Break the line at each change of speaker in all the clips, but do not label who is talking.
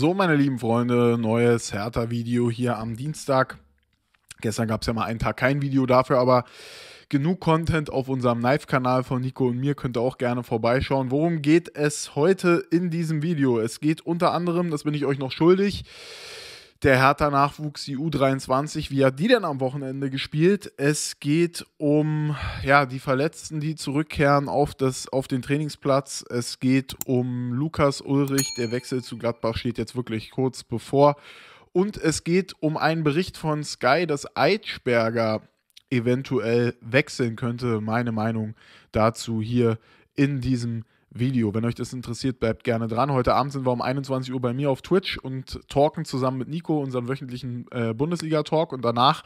So, meine lieben Freunde, neues Hertha-Video hier am Dienstag. Gestern gab es ja mal einen Tag kein Video dafür, aber genug Content auf unserem knife kanal von Nico und mir. Könnt ihr auch gerne vorbeischauen. Worum geht es heute in diesem Video? Es geht unter anderem, das bin ich euch noch schuldig, der Hertha-Nachwuchs, die U23. Wie hat die denn am Wochenende gespielt? Es geht um ja, die Verletzten, die zurückkehren auf, das, auf den Trainingsplatz. Es geht um Lukas Ulrich. Der Wechsel zu Gladbach steht jetzt wirklich kurz bevor. Und es geht um einen Bericht von Sky, dass Eitschberger eventuell wechseln könnte. Meine Meinung dazu hier in diesem Video. Video. Wenn euch das interessiert, bleibt gerne dran. Heute Abend sind wir um 21 Uhr bei mir auf Twitch und talken zusammen mit Nico unseren wöchentlichen äh, Bundesliga-Talk. Und danach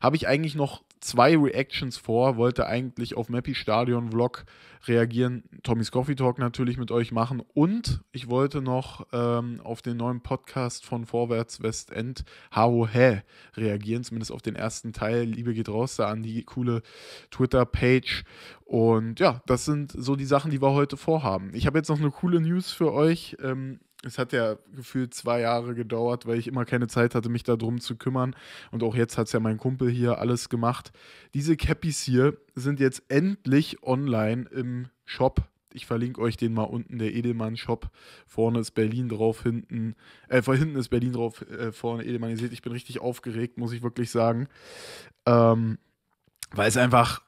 habe ich eigentlich noch zwei Reactions vor, wollte eigentlich auf Mappy Stadion Vlog reagieren, Tommy's Coffee Talk natürlich mit euch machen und ich wollte noch ähm, auf den neuen Podcast von Vorwärts Westend Hao Hä reagieren, zumindest auf den ersten Teil. Liebe geht raus da an die coole Twitter-Page und ja, das sind so die Sachen, die wir heute vorhaben. Ich habe jetzt noch eine coole News für euch. Ähm, es hat ja gefühlt zwei Jahre gedauert, weil ich immer keine Zeit hatte, mich darum zu kümmern. Und auch jetzt hat es ja mein Kumpel hier alles gemacht. Diese Cappies hier sind jetzt endlich online im Shop. Ich verlinke euch den mal unten, der Edelmann-Shop. Vorne ist Berlin drauf, hinten, äh, vor hinten ist Berlin drauf, äh, vorne Edelmann. Ihr seht, ich bin richtig aufgeregt, muss ich wirklich sagen. Ähm, weil es einfach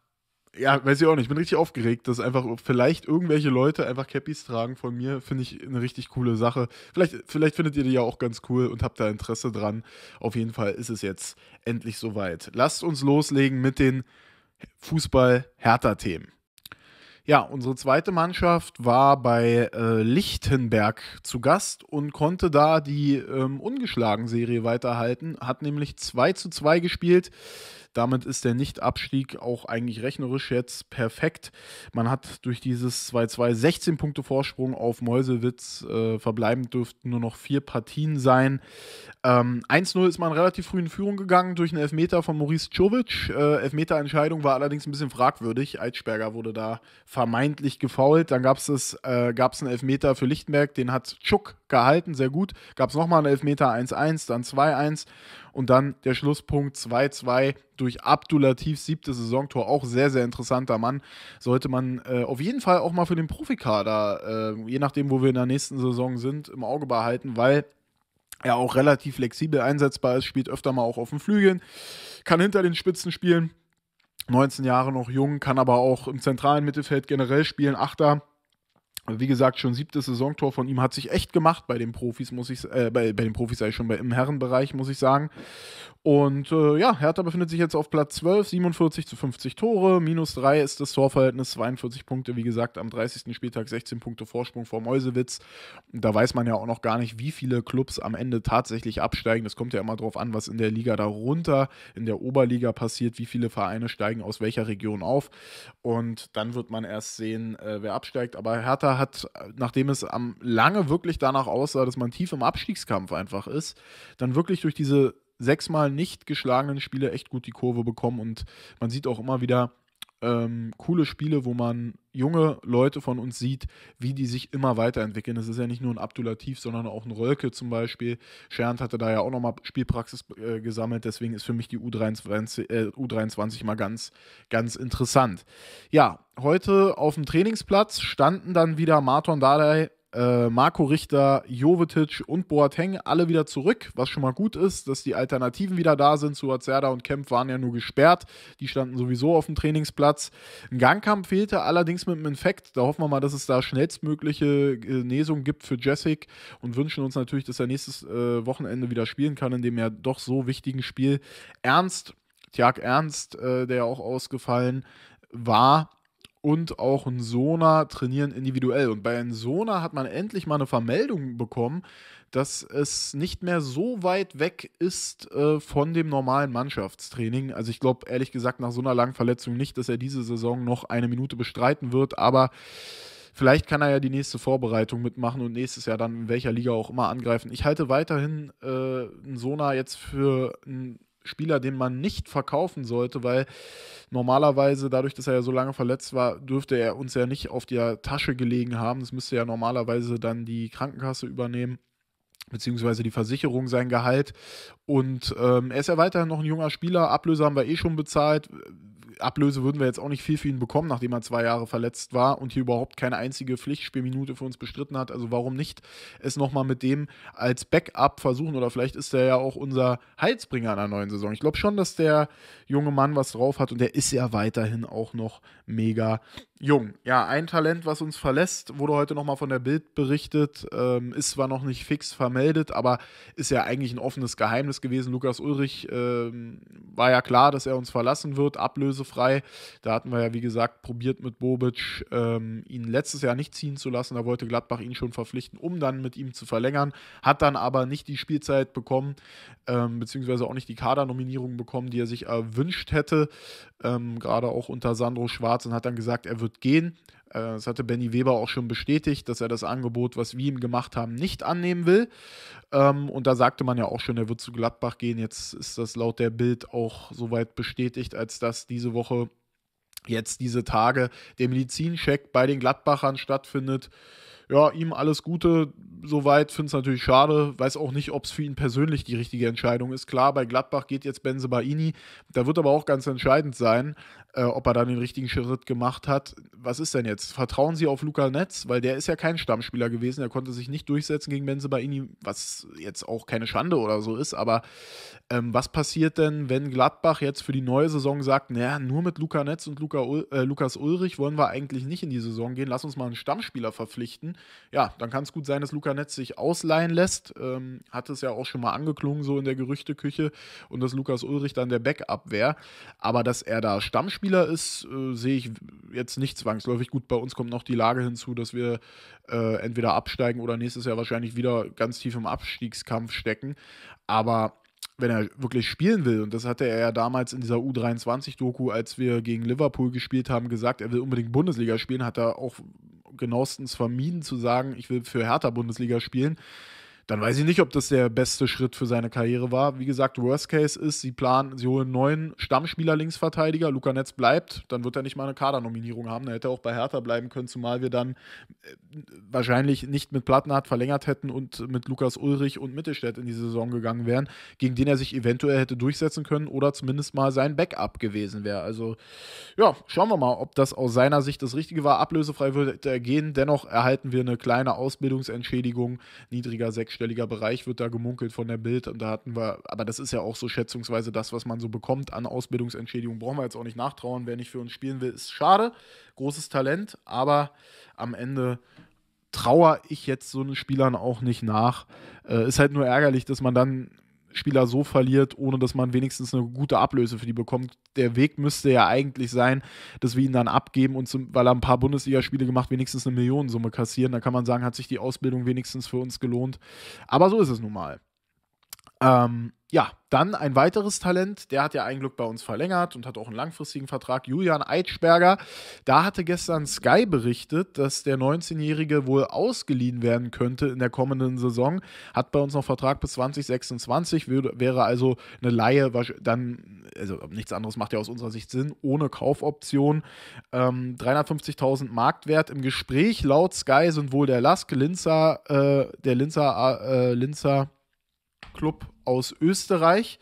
ja, weiß ich auch nicht. Ich bin richtig aufgeregt, dass einfach vielleicht irgendwelche Leute einfach Cappies tragen von mir. Finde ich eine richtig coole Sache. Vielleicht, vielleicht findet ihr die ja auch ganz cool und habt da Interesse dran. Auf jeden Fall ist es jetzt endlich soweit. Lasst uns loslegen mit den Fußball-Hertha-Themen. Ja, unsere zweite Mannschaft war bei äh, Lichtenberg zu Gast und konnte da die ähm, ungeschlagen Serie weiterhalten, hat nämlich 2 zu 2 gespielt damit ist der Nicht-Abstieg auch eigentlich rechnerisch jetzt perfekt. Man hat durch dieses 2-2 16 Punkte Vorsprung auf Meuselwitz. Äh, verbleibend dürften nur noch vier Partien sein. Ähm, 1-0 ist man relativ früh in Führung gegangen durch einen Elfmeter von Maurice Czovic. Äh, Elfmeterentscheidung war allerdings ein bisschen fragwürdig. Eitschberger wurde da vermeintlich gefault. Dann gab es äh, einen Elfmeter für Lichtenberg, den hat Schuck gehalten, sehr gut. Gab es nochmal einen Elfmeter 1-1, dann 2-1 und dann der Schlusspunkt 2-2 durch Abdulativ, siebtes Saisontor, auch sehr, sehr interessanter Mann. Sollte man äh, auf jeden Fall auch mal für den Profikader, äh, je nachdem, wo wir in der nächsten Saison sind, im Auge behalten, weil er auch relativ flexibel einsetzbar ist, spielt öfter mal auch auf den Flügeln, kann hinter den Spitzen spielen. 19 Jahre noch jung, kann aber auch im zentralen Mittelfeld generell spielen, Achter wie gesagt, schon siebtes Saisontor von ihm hat sich echt gemacht bei den Profis, muss ich, äh, bei, bei, den Profis sei schon, bei, im Herrenbereich, muss ich sagen. Und äh, ja, Hertha befindet sich jetzt auf Platz 12, 47 zu 50 Tore, minus 3 ist das Torverhältnis, 42 Punkte, wie gesagt, am 30. Spieltag 16 Punkte Vorsprung vor Meusewitz. Da weiß man ja auch noch gar nicht, wie viele Clubs am Ende tatsächlich absteigen. Das kommt ja immer darauf an, was in der Liga darunter, in der Oberliga passiert, wie viele Vereine steigen aus welcher Region auf. Und dann wird man erst sehen, äh, wer absteigt. Aber Hertha hat, nachdem es am lange wirklich danach aussah, dass man tief im Abstiegskampf einfach ist, dann wirklich durch diese sechsmal nicht geschlagenen Spiele echt gut die Kurve bekommen und man sieht auch immer wieder, ähm, coole Spiele, wo man junge Leute von uns sieht, wie die sich immer weiterentwickeln. Das ist ja nicht nur ein Abdulativ, sondern auch ein Rolke zum Beispiel. Schernd hatte da ja auch nochmal Spielpraxis äh, gesammelt, deswegen ist für mich die U23, äh, U23 mal ganz, ganz interessant. Ja, heute auf dem Trainingsplatz standen dann wieder Marton Dardai äh, Marco Richter, Jovetic und Boateng alle wieder zurück, was schon mal gut ist, dass die Alternativen wieder da sind. Suazerda und Kemp waren ja nur gesperrt, die standen sowieso auf dem Trainingsplatz. Ein Gangkampf fehlte allerdings mit einem Infekt. Da hoffen wir mal, dass es da schnellstmögliche äh, Genesung gibt für Jessic und wünschen uns natürlich, dass er nächstes äh, Wochenende wieder spielen kann, in dem ja doch so wichtigen Spiel Ernst, Tjag Ernst, äh, der ja auch ausgefallen war, und auch ein Sona trainieren individuell. Und bei einem Sona hat man endlich mal eine Vermeldung bekommen, dass es nicht mehr so weit weg ist äh, von dem normalen Mannschaftstraining. Also ich glaube ehrlich gesagt nach so einer langen Verletzung nicht, dass er diese Saison noch eine Minute bestreiten wird, aber vielleicht kann er ja die nächste Vorbereitung mitmachen und nächstes Jahr dann in welcher Liga auch immer angreifen. Ich halte weiterhin äh, Sona jetzt für einen Spieler, den man nicht verkaufen sollte, weil normalerweise, dadurch, dass er ja so lange verletzt war, dürfte er uns ja nicht auf der Tasche gelegen haben. Das müsste ja normalerweise dann die Krankenkasse übernehmen beziehungsweise die Versicherung sein Gehalt. Und ähm, er ist ja weiterhin noch ein junger Spieler. Ablöse haben wir eh schon bezahlt. Ablöse würden wir jetzt auch nicht viel für ihn bekommen, nachdem er zwei Jahre verletzt war und hier überhaupt keine einzige Pflichtspielminute für uns bestritten hat. Also warum nicht es nochmal mit dem als Backup versuchen? Oder vielleicht ist er ja auch unser Heilsbringer in der neuen Saison. Ich glaube schon, dass der junge Mann was drauf hat und der ist ja weiterhin auch noch mega Jung, ja, ein Talent, was uns verlässt, wurde heute nochmal von der Bild berichtet, ähm, ist zwar noch nicht fix vermeldet, aber ist ja eigentlich ein offenes Geheimnis gewesen. Lukas Ulrich ähm, war ja klar, dass er uns verlassen wird, ablösefrei. Da hatten wir ja, wie gesagt, probiert mit Bobic, ähm, ihn letztes Jahr nicht ziehen zu lassen. Da wollte Gladbach ihn schon verpflichten, um dann mit ihm zu verlängern, hat dann aber nicht die Spielzeit bekommen, ähm, beziehungsweise auch nicht die Kadernominierung bekommen, die er sich erwünscht hätte, ähm, gerade auch unter Sandro Schwarz und hat dann gesagt, er wird wird gehen. Äh, das hatte Benny Weber auch schon bestätigt, dass er das Angebot, was wir ihm gemacht haben, nicht annehmen will. Ähm, und da sagte man ja auch schon, er wird zu Gladbach gehen. Jetzt ist das laut der Bild auch soweit bestätigt, als dass diese Woche, jetzt diese Tage, der Medizincheck bei den Gladbachern stattfindet ja, ihm alles Gute soweit, finde es natürlich schade. Weiß auch nicht, ob es für ihn persönlich die richtige Entscheidung ist. Klar, bei Gladbach geht jetzt Benze Baini. Da wird aber auch ganz entscheidend sein, äh, ob er da den richtigen Schritt gemacht hat. Was ist denn jetzt? Vertrauen Sie auf Luca Netz? Weil der ist ja kein Stammspieler gewesen. Er konnte sich nicht durchsetzen gegen Benze Baini, was jetzt auch keine Schande oder so ist. Aber ähm, was passiert denn, wenn Gladbach jetzt für die neue Saison sagt, naja, nur mit Luca Netz und Luca, äh, Lukas Ulrich wollen wir eigentlich nicht in die Saison gehen. Lass uns mal einen Stammspieler verpflichten ja, dann kann es gut sein, dass Luca Netz sich ausleihen lässt. Ähm, hat es ja auch schon mal angeklungen, so in der Gerüchteküche, und dass Lukas Ulrich dann der Backup wäre. Aber dass er da Stammspieler ist, äh, sehe ich jetzt nicht zwangsläufig gut. Bei uns kommt noch die Lage hinzu, dass wir äh, entweder absteigen oder nächstes Jahr wahrscheinlich wieder ganz tief im Abstiegskampf stecken. Aber wenn er wirklich spielen will, und das hatte er ja damals in dieser U23-Doku, als wir gegen Liverpool gespielt haben, gesagt, er will unbedingt Bundesliga spielen, hat er auch genauestens vermieden zu sagen, ich will für Hertha Bundesliga spielen dann weiß ich nicht, ob das der beste Schritt für seine Karriere war. Wie gesagt, Worst Case ist, sie planen, sie holen einen neuen Stammspieler Linksverteidiger, Luca Netz bleibt, dann wird er nicht mal eine Kadernominierung haben. Dann hätte er auch bei Hertha bleiben können, zumal wir dann äh, wahrscheinlich nicht mit Plattenhardt verlängert hätten und mit Lukas Ulrich und Mittelstädt in die Saison gegangen wären, gegen den er sich eventuell hätte durchsetzen können oder zumindest mal sein Backup gewesen wäre. Also ja, schauen wir mal, ob das aus seiner Sicht das Richtige war. Ablösefrei würde er gehen, dennoch erhalten wir eine kleine Ausbildungsentschädigung, niedriger sechs sechsstelliger Bereich wird da gemunkelt von der Bild. Und da hatten wir, aber das ist ja auch so schätzungsweise das, was man so bekommt an Ausbildungsentschädigung. Brauchen wir jetzt auch nicht nachtrauen. Wer nicht für uns spielen will, ist schade. Großes Talent, aber am Ende trauere ich jetzt so einen Spielern auch nicht nach. Äh, ist halt nur ärgerlich, dass man dann Spieler so verliert, ohne dass man wenigstens eine gute Ablöse für die bekommt. Der Weg müsste ja eigentlich sein, dass wir ihn dann abgeben und zum, weil er ein paar Bundesligaspiele gemacht, wenigstens eine Millionensumme kassieren. Da kann man sagen, hat sich die Ausbildung wenigstens für uns gelohnt. Aber so ist es nun mal. Ähm, ja, dann ein weiteres Talent, der hat ja ein Glück bei uns verlängert und hat auch einen langfristigen Vertrag, Julian Eitschberger. Da hatte gestern Sky berichtet, dass der 19-Jährige wohl ausgeliehen werden könnte in der kommenden Saison. Hat bei uns noch Vertrag bis 2026, wäre also eine Laie, dann, also nichts anderes macht ja aus unserer Sicht Sinn, ohne Kaufoption. Ähm, 350.000 Marktwert im Gespräch laut Sky sind wohl der Lask, Linzer, äh, der Linzer, äh, Linzer, Club aus Österreich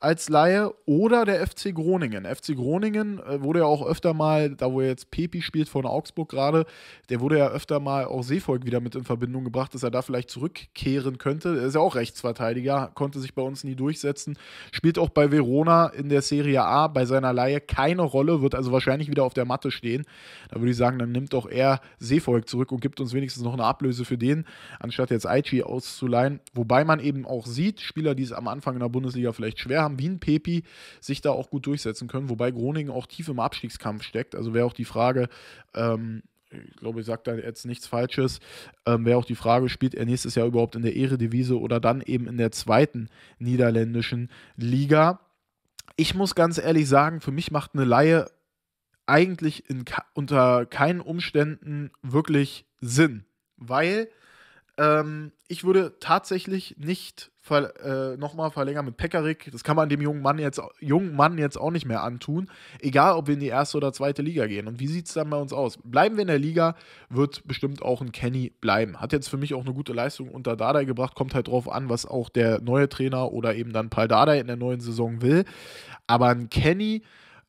als Laie oder der FC Groningen. FC Groningen äh, wurde ja auch öfter mal, da wo jetzt Pepi spielt von Augsburg gerade, der wurde ja öfter mal auch Seevolk wieder mit in Verbindung gebracht, dass er da vielleicht zurückkehren könnte. Er ist ja auch Rechtsverteidiger, konnte sich bei uns nie durchsetzen. Spielt auch bei Verona in der Serie A bei seiner Laie keine Rolle, wird also wahrscheinlich wieder auf der Matte stehen. Da würde ich sagen, dann nimmt doch er Seevolk zurück und gibt uns wenigstens noch eine Ablöse für den, anstatt jetzt Aichi auszuleihen. Wobei man eben auch sieht, Spieler, die es am Anfang in der Bundesliga vielleicht schwer haben, haben wie ein Pepi sich da auch gut durchsetzen können, wobei Groningen auch tief im Abstiegskampf steckt. Also wäre auch die Frage, ähm, ich glaube, ich sage da jetzt nichts Falsches, ähm, wäre auch die Frage, spielt er nächstes Jahr überhaupt in der Eredivise oder dann eben in der zweiten niederländischen Liga? Ich muss ganz ehrlich sagen, für mich macht eine Laie eigentlich in, unter keinen Umständen wirklich Sinn, weil ähm, ich würde tatsächlich nicht ver äh, nochmal verlängern mit Pekarik. Das kann man dem jungen Mann, jetzt, jungen Mann jetzt auch nicht mehr antun. Egal, ob wir in die erste oder zweite Liga gehen. Und wie sieht es dann bei uns aus? Bleiben wir in der Liga, wird bestimmt auch ein Kenny bleiben. Hat jetzt für mich auch eine gute Leistung unter Dardai gebracht. Kommt halt drauf an, was auch der neue Trainer oder eben dann Paul Dardai in der neuen Saison will. Aber ein Kenny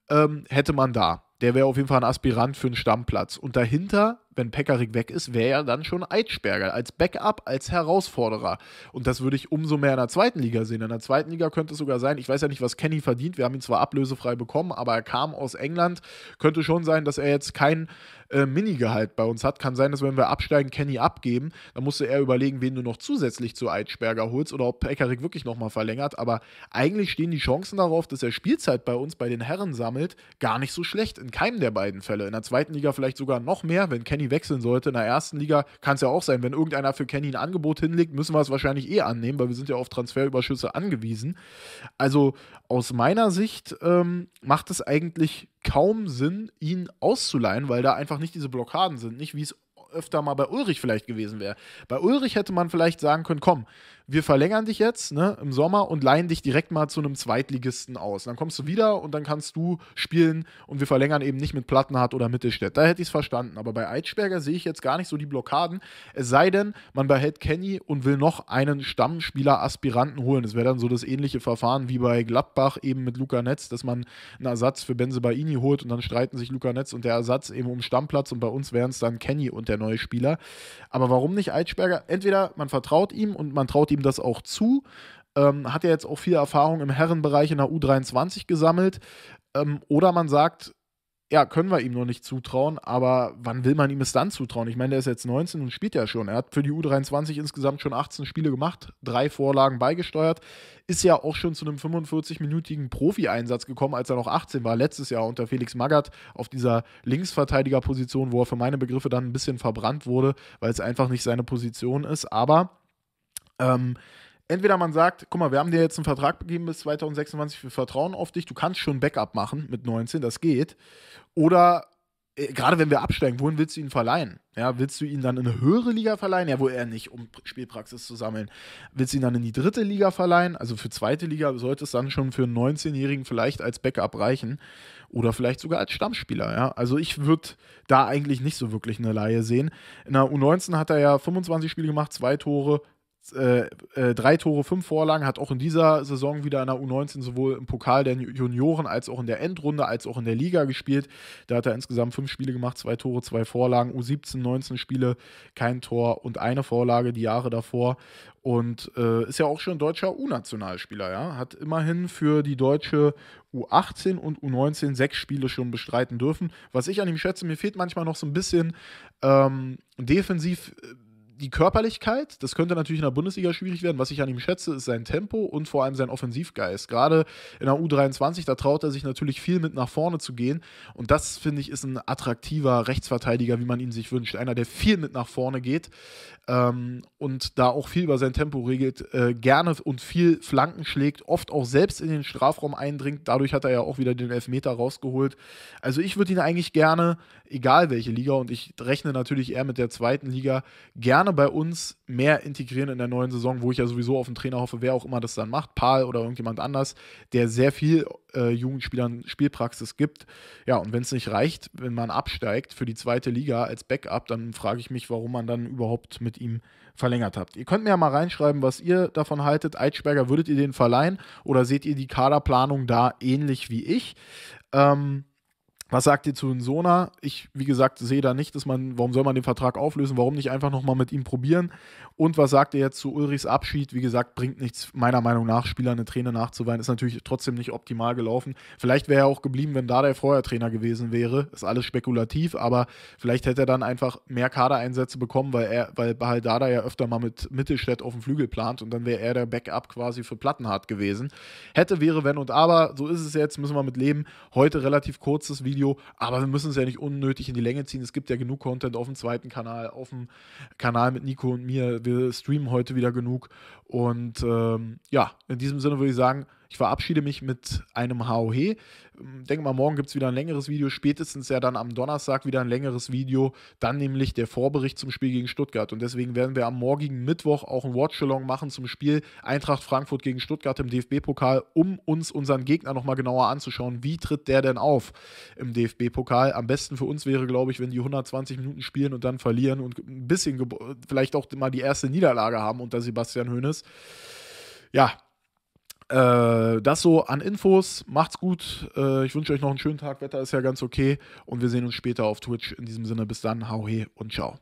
ähm, hätte man da. Der wäre auf jeden Fall ein Aspirant für einen Stammplatz. Und dahinter wenn Pekarik weg ist, wäre er dann schon Eitsperger als Backup, als Herausforderer. Und das würde ich umso mehr in der zweiten Liga sehen. In der zweiten Liga könnte es sogar sein, ich weiß ja nicht, was Kenny verdient, wir haben ihn zwar ablösefrei bekommen, aber er kam aus England. Könnte schon sein, dass er jetzt kein äh, Minigehalt bei uns hat. Kann sein, dass wenn wir absteigen, Kenny abgeben. Dann musst du eher überlegen, wen du noch zusätzlich zu Eitschberger holst oder ob Pekarik wirklich nochmal verlängert. Aber eigentlich stehen die Chancen darauf, dass er Spielzeit bei uns bei den Herren sammelt, gar nicht so schlecht. In keinem der beiden Fälle. In der zweiten Liga vielleicht sogar noch mehr, wenn Kenny wechseln sollte. In der ersten Liga kann es ja auch sein, wenn irgendeiner für Kenny ein Angebot hinlegt, müssen wir es wahrscheinlich eh annehmen, weil wir sind ja auf Transferüberschüsse angewiesen. Also aus meiner Sicht ähm, macht es eigentlich kaum Sinn, ihn auszuleihen, weil da einfach nicht diese Blockaden sind. Nicht wie es öfter mal bei Ulrich vielleicht gewesen wäre. Bei Ulrich hätte man vielleicht sagen können, komm, wir verlängern dich jetzt ne, im Sommer und leihen dich direkt mal zu einem Zweitligisten aus. Dann kommst du wieder und dann kannst du spielen und wir verlängern eben nicht mit Plattenhardt oder Mittelstädt. Da hätte ich es verstanden. Aber bei Eitschberger sehe ich jetzt gar nicht so die Blockaden. Es sei denn, man behält Kenny und will noch einen Stammspieler-Aspiranten holen. Das wäre dann so das ähnliche Verfahren wie bei Gladbach eben mit Luca Netz, dass man einen Ersatz für Benze Baini holt und dann streiten sich Luca Netz und der Ersatz eben um Stammplatz und bei uns wären es dann Kenny und der neue Spieler. Aber warum nicht Eitschberger? Entweder man vertraut ihm und man traut ihm ihm das auch zu. Ähm, hat ja jetzt auch viel Erfahrung im Herrenbereich in der U23 gesammelt. Ähm, oder man sagt, ja, können wir ihm noch nicht zutrauen, aber wann will man ihm es dann zutrauen? Ich meine, der ist jetzt 19 und spielt ja schon. Er hat für die U23 insgesamt schon 18 Spiele gemacht, drei Vorlagen beigesteuert, ist ja auch schon zu einem 45-minütigen Profi-Einsatz gekommen, als er noch 18 war, letztes Jahr unter Felix Magath auf dieser Linksverteidigerposition, wo er für meine Begriffe dann ein bisschen verbrannt wurde, weil es einfach nicht seine Position ist. Aber ähm, entweder man sagt, guck mal, wir haben dir jetzt einen Vertrag gegeben bis 2026, wir vertrauen auf dich, du kannst schon Backup machen mit 19, das geht. Oder äh, gerade wenn wir absteigen, wohin willst du ihn verleihen? Ja, willst du ihn dann in eine höhere Liga verleihen? Ja, wo er nicht, um Spielpraxis zu sammeln. Willst du ihn dann in die dritte Liga verleihen? Also für zweite Liga sollte es dann schon für einen 19-Jährigen vielleicht als Backup reichen. Oder vielleicht sogar als Stammspieler, ja. Also ich würde da eigentlich nicht so wirklich eine Laie sehen. In der U19 hat er ja 25 Spiele gemacht, zwei Tore, äh, äh, drei Tore, fünf Vorlagen, hat auch in dieser Saison wieder in der U19 sowohl im Pokal der Junioren als auch in der Endrunde als auch in der Liga gespielt. Da hat er insgesamt fünf Spiele gemacht, zwei Tore, zwei Vorlagen, U17, 19 Spiele, kein Tor und eine Vorlage die Jahre davor. Und äh, ist ja auch schon deutscher U-Nationalspieler, ja. Hat immerhin für die deutsche U18 und U19 sechs Spiele schon bestreiten dürfen. Was ich an ihm schätze, mir fehlt manchmal noch so ein bisschen ähm, defensiv äh, die Körperlichkeit, das könnte natürlich in der Bundesliga schwierig werden. Was ich an ihm schätze, ist sein Tempo und vor allem sein Offensivgeist. Gerade in der U23, da traut er sich natürlich viel mit nach vorne zu gehen. Und das, finde ich, ist ein attraktiver Rechtsverteidiger, wie man ihn sich wünscht. Einer, der viel mit nach vorne geht, ähm, und da auch viel über sein Tempo regelt, äh, gerne und viel Flanken schlägt, oft auch selbst in den Strafraum eindringt. Dadurch hat er ja auch wieder den Elfmeter rausgeholt. Also ich würde ihn eigentlich gerne, egal welche Liga, und ich rechne natürlich eher mit der zweiten Liga, gerne bei uns mehr integrieren in der neuen Saison, wo ich ja sowieso auf den Trainer hoffe, wer auch immer das dann macht, Paul oder irgendjemand anders, der sehr viel äh, Jugendspielern Spielpraxis gibt. Ja, und wenn es nicht reicht, wenn man absteigt für die zweite Liga als Backup, dann frage ich mich, warum man dann überhaupt mit ihm verlängert habt. Ihr könnt mir ja mal reinschreiben, was ihr davon haltet. Eitschberger, würdet ihr den verleihen oder seht ihr die Kaderplanung da ähnlich wie ich? Ähm, was sagt ihr zu Insona? Ich, wie gesagt, sehe da nicht, dass man, warum soll man den Vertrag auflösen? Warum nicht einfach nochmal mit ihm probieren? Und was sagt ihr jetzt zu Ulrichs Abschied? Wie gesagt, bringt nichts, meiner Meinung nach, Spieler eine Träne nachzuweinen. Ist natürlich trotzdem nicht optimal gelaufen. Vielleicht wäre er auch geblieben, wenn da der vorher Trainer gewesen wäre. Ist alles spekulativ, aber vielleicht hätte er dann einfach mehr Kadereinsätze bekommen, weil er, weil Bahal ja öfter mal mit Mittelstädt auf dem Flügel plant und dann wäre er der Backup quasi für Plattenhardt gewesen. Hätte, wäre, wenn und aber. So ist es jetzt, müssen wir mit leben. Heute relativ kurzes Video Video, aber wir müssen es ja nicht unnötig in die Länge ziehen. Es gibt ja genug Content auf dem zweiten Kanal, auf dem Kanal mit Nico und mir. Wir streamen heute wieder genug. Und ähm, ja, in diesem Sinne würde ich sagen, ich verabschiede mich mit einem HOH. Ähm, denke mal, morgen gibt es wieder ein längeres Video, spätestens ja dann am Donnerstag wieder ein längeres Video, dann nämlich der Vorbericht zum Spiel gegen Stuttgart. Und deswegen werden wir am morgigen Mittwoch auch ein watch machen zum Spiel Eintracht Frankfurt gegen Stuttgart im DFB-Pokal, um uns unseren Gegner nochmal genauer anzuschauen. Wie tritt der denn auf im DFB-Pokal? Am besten für uns wäre, glaube ich, wenn die 120 Minuten spielen und dann verlieren und ein bisschen vielleicht auch mal die erste Niederlage haben unter Sebastian Hoeneß. Ja, äh, das so an Infos. Macht's gut. Äh, ich wünsche euch noch einen schönen Tag. Wetter ist ja ganz okay. Und wir sehen uns später auf Twitch. In diesem Sinne, bis dann. Hau he und ciao.